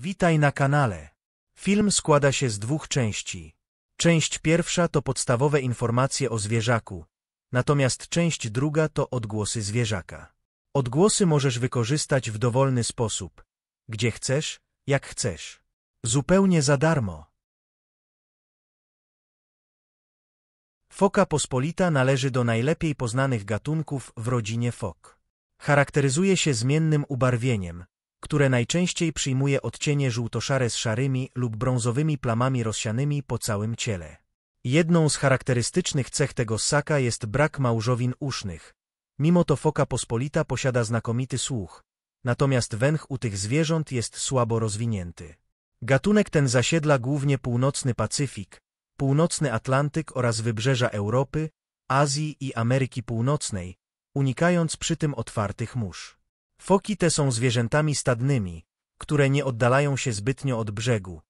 Witaj na kanale. Film składa się z dwóch części. Część pierwsza to podstawowe informacje o zwierzaku, natomiast część druga to odgłosy zwierzaka. Odgłosy możesz wykorzystać w dowolny sposób, gdzie chcesz, jak chcesz. Zupełnie za darmo. Foka pospolita należy do najlepiej poznanych gatunków w rodzinie fok. Charakteryzuje się zmiennym ubarwieniem, które najczęściej przyjmuje odcienie żółto-szare z szarymi lub brązowymi plamami rozsianymi po całym ciele. Jedną z charakterystycznych cech tego ssaka jest brak małżowin usznych. Mimo to foka pospolita posiada znakomity słuch, natomiast węch u tych zwierząt jest słabo rozwinięty. Gatunek ten zasiedla głównie północny Pacyfik, północny Atlantyk oraz wybrzeża Europy, Azji i Ameryki Północnej, unikając przy tym otwartych mórz. Foki te są zwierzętami stadnymi, które nie oddalają się zbytnio od brzegu,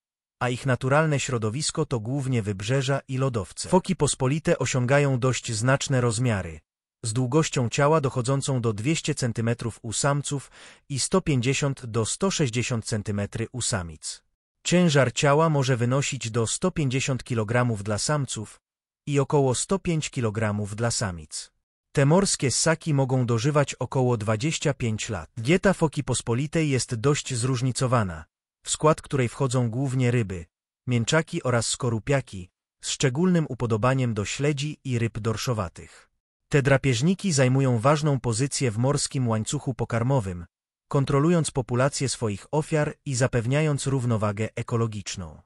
a ich naturalne środowisko to głównie wybrzeża i lodowce. Foki pospolite osiągają dość znaczne rozmiary, z długością ciała dochodzącą do 200 cm u samców i 150 do 160 cm u samic. Ciężar ciała może wynosić do 150 kg dla samców i około 105 kg dla samic. Te morskie ssaki mogą dożywać około 25 lat. Dieta foki pospolitej jest dość zróżnicowana, w skład której wchodzą głównie ryby, mięczaki oraz skorupiaki, z szczególnym upodobaniem do śledzi i ryb dorszowatych. Te drapieżniki zajmują ważną pozycję w morskim łańcuchu pokarmowym, kontrolując populację swoich ofiar i zapewniając równowagę ekologiczną.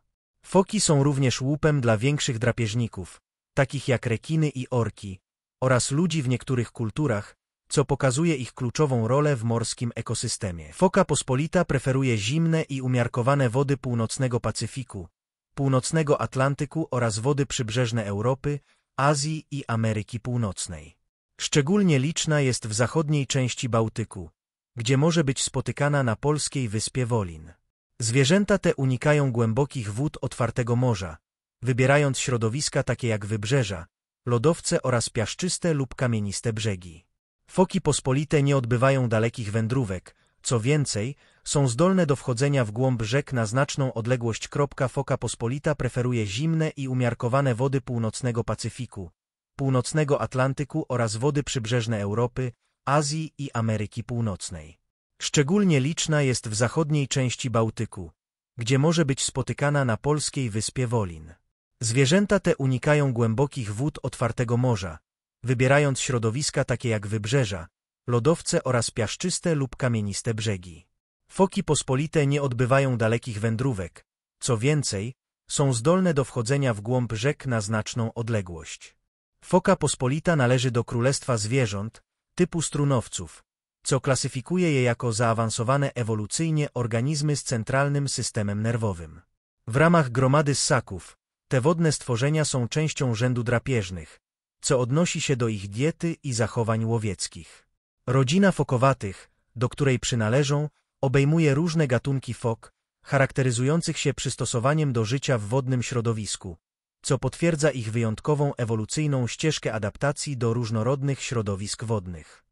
Foki są również łupem dla większych drapieżników, takich jak rekiny i orki, oraz ludzi w niektórych kulturach, co pokazuje ich kluczową rolę w morskim ekosystemie. Foka pospolita preferuje zimne i umiarkowane wody północnego Pacyfiku, północnego Atlantyku oraz wody przybrzeżne Europy, Azji i Ameryki Północnej. Szczególnie liczna jest w zachodniej części Bałtyku, gdzie może być spotykana na polskiej wyspie Wolin. Zwierzęta te unikają głębokich wód otwartego morza, wybierając środowiska takie jak wybrzeża, lodowce oraz piaszczyste lub kamieniste brzegi. Foki pospolite nie odbywają dalekich wędrówek, co więcej, są zdolne do wchodzenia w głąb rzek na znaczną odległość. Foka pospolita preferuje zimne i umiarkowane wody północnego Pacyfiku, północnego Atlantyku oraz wody przybrzeżne Europy, Azji i Ameryki Północnej. Szczególnie liczna jest w zachodniej części Bałtyku, gdzie może być spotykana na polskiej wyspie Wolin. Zwierzęta te unikają głębokich wód otwartego morza, wybierając środowiska takie jak wybrzeża, lodowce oraz piaszczyste lub kamieniste brzegi. Foki pospolite nie odbywają dalekich wędrówek, co więcej, są zdolne do wchodzenia w głąb rzek na znaczną odległość. Foka pospolita należy do królestwa zwierząt, typu strunowców, co klasyfikuje je jako zaawansowane ewolucyjnie organizmy z centralnym systemem nerwowym. W ramach gromady ssaków, te wodne stworzenia są częścią rzędu drapieżnych, co odnosi się do ich diety i zachowań łowieckich. Rodzina fokowatych, do której przynależą, obejmuje różne gatunki fok, charakteryzujących się przystosowaniem do życia w wodnym środowisku, co potwierdza ich wyjątkową ewolucyjną ścieżkę adaptacji do różnorodnych środowisk wodnych.